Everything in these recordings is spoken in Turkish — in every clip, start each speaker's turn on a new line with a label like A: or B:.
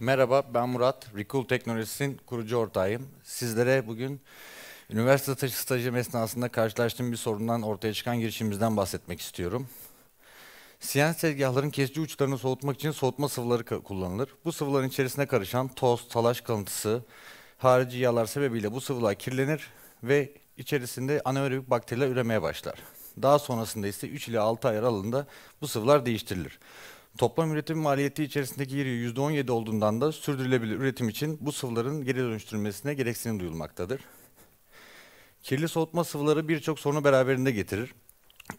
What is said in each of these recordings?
A: Merhaba, ben Murat. Recall Teknolojisi'nin kurucu ortağıyım. Sizlere bugün üniversite stajım esnasında karşılaştığım bir sorundan ortaya çıkan girişimimizden bahsetmek istiyorum. Siyan tezgahların kesici uçlarını soğutmak için soğutma sıvıları kullanılır. Bu sıvıların içerisine karışan toz, talaş kalıntısı, harici yağlar sebebiyle bu sıvılar kirlenir ve içerisinde anaerobik bakteriler üremeye başlar. Daha sonrasında ise 3 ile 6 ay aralığında bu sıvılar değiştirilir. Toplam üretim maliyeti içerisindeki yeri %17 olduğundan da sürdürülebilir üretim için bu sıvıların geri dönüştürülmesine gereksinim duyulmaktadır. Kirli soğutma sıvıları birçok sorunu beraberinde getirir.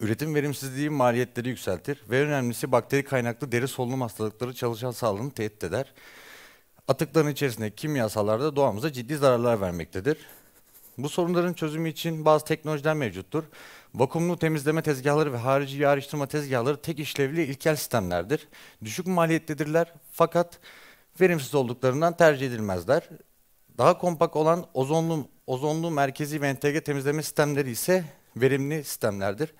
A: Üretim verimsizliği maliyetleri yükseltir ve önemlisi bakteri kaynaklı deri solunum hastalıkları çalışan sağlığını tehdit eder. Atıkların içerisindeki kimyasallar da doğamıza ciddi zararlar vermektedir. Bu sorunların çözümü için bazı teknolojiler mevcuttur. Vakumlu temizleme tezgahları ve harici ayrıştırma tezgahları tek işlevli ilkel sistemlerdir. Düşük maliyetlidirler fakat verimsiz olduklarından tercih edilmezler. Daha kompak olan ozonlu, ozonlu merkezi ve entegre temizleme sistemleri ise verimli sistemlerdir.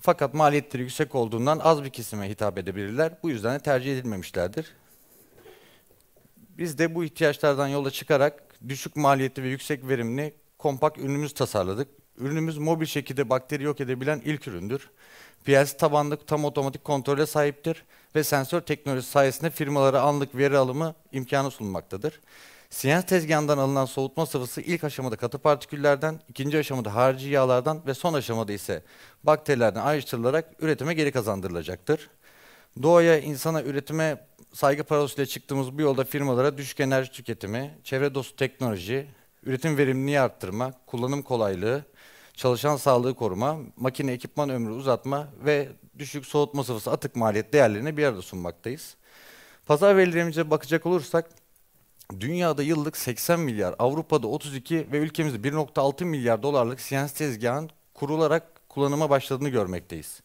A: Fakat maliyetleri yüksek olduğundan az bir kesime hitap edebilirler. Bu yüzden de tercih edilmemişlerdir. Biz de bu ihtiyaçlardan yola çıkarak düşük maliyetli ve yüksek verimli kompakt ürünümüz tasarladık. Ürünümüz mobil şekilde bakteri yok edebilen ilk üründür. Piyasa tabanlık tam otomatik kontrole sahiptir ve sensör teknolojisi sayesinde firmalara anlık veri alımı imkanı sunmaktadır. Siyans tezgahından alınan soğutma sıvısı ilk aşamada katı partiküllerden, ikinci aşamada harici yağlardan ve son aşamada ise bakterilerden ayrıştırılarak üretime geri kazandırılacaktır. Doğaya, insana, üretime saygı parasıyla çıktığımız bu yolda firmalara düşük enerji tüketimi, çevre dostu teknoloji, üretim verimliliği arttırma, kullanım kolaylığı, çalışan sağlığı koruma, makine ekipman ömrü uzatma ve düşük soğutma sıfısı atık maliyet değerlerini bir arada sunmaktayız. Pazar verilerimize bakacak olursak dünyada yıllık 80 milyar, Avrupa'da 32 ve ülkemizde 1.6 milyar dolarlık CNC tezgahın kurularak kullanıma başladığını görmekteyiz.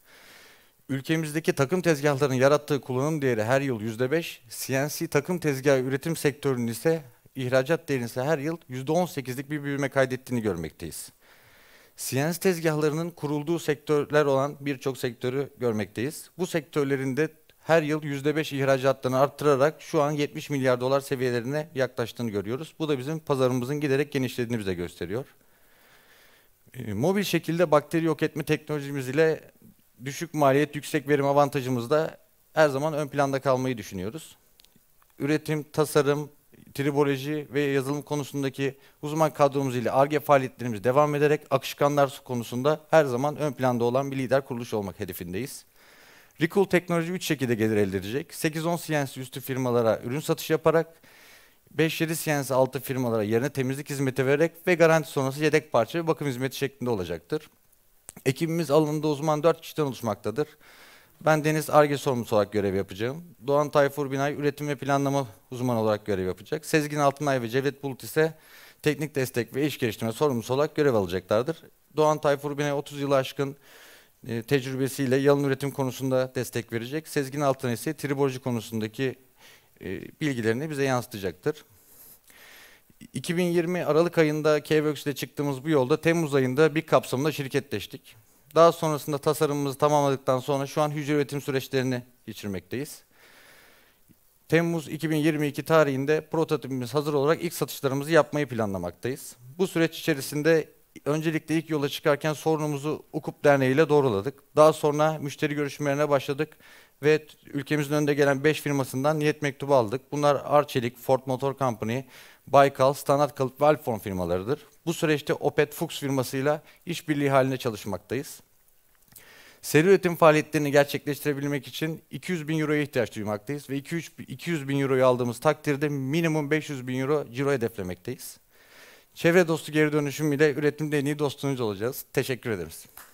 A: Ülkemizdeki takım tezgahlarının yarattığı kullanım değeri her yıl %5, CNC takım tezgahı üretim sektörünün ise ihracat değerinin her yıl %18'lik bir büyüme kaydettiğini görmekteyiz. CNC tezgahlarının kurulduğu sektörler olan birçok sektörü görmekteyiz. Bu sektörlerinde her yıl %5 ihracatlarını arttırarak şu an 70 milyar dolar seviyelerine yaklaştığını görüyoruz. Bu da bizim pazarımızın giderek genişlediğini bize gösteriyor. E, mobil şekilde bakteri yok etme teknolojimiz ile düşük maliyet, yüksek verim avantajımızda her zaman ön planda kalmayı düşünüyoruz. Üretim, tasarım, triboloji ve yazılım konusundaki uzman kadromuz ile ARGE faaliyetlerimiz devam ederek akışkanlar su konusunda her zaman ön planda olan bir lider kuruluş olmak hedefindeyiz. Recall teknoloji 3 şekilde gelir elde edecek. 8-10 CNC üstü firmalara ürün satış yaparak, 5-7 CNC altı firmalara yerine temizlik hizmeti vererek ve garanti sonrası yedek parça ve bakım hizmeti şeklinde olacaktır. Ekibimiz alanında uzman 4 kişiden oluşmaktadır. Ben Deniz Arge sorumlusu olarak görev yapacağım. Doğan Tayfur Binay üretim ve planlama uzmanı olarak görev yapacak. Sezgin Altınay ve Cevdet Bulut ise teknik destek ve iş geliştirme sorumlusu olarak görev alacaklardır. Doğan Tayfur Binay 30 yılı aşkın e, tecrübesiyle yalın üretim konusunda destek verecek. Sezgin Altınay ise triboloji konusundaki e, bilgilerini bize yansıtacaktır. 2020 Aralık ayında Keyworks ile çıktığımız bu yolda Temmuz ayında bir kapsamında şirketleştik. Daha sonrasında tasarımımızı tamamladıktan sonra şu an hücre üretim süreçlerini geçirmekteyiz. Temmuz 2022 tarihinde prototipimiz hazır olarak ilk satışlarımızı yapmayı planlamaktayız. Bu süreç içerisinde öncelikle ilk yola çıkarken sorunumuzu UKUP Derneği ile doğruladık. Daha sonra müşteri görüşmelerine başladık ve ülkemizin önde gelen 5 firmasından niyet mektubu aldık. Bunlar Arçelik, Ford Motor Company, Baykal, Standard, Kalıp ve Alform firmalarıdır. Bu süreçte Opet Fuchs firmasıyla işbirliği halinde çalışmaktayız. Seri üretim faaliyetlerini gerçekleştirebilmek için 200 bin euroya ihtiyaç duymaktayız ve 200 bin euroyu aldığımız takdirde minimum 500 bin euro ciro hedeflemekteyiz. Çevre dostu geri dönüşüm ile üretimde en iyi dostunuz olacağız. Teşekkür ederiz.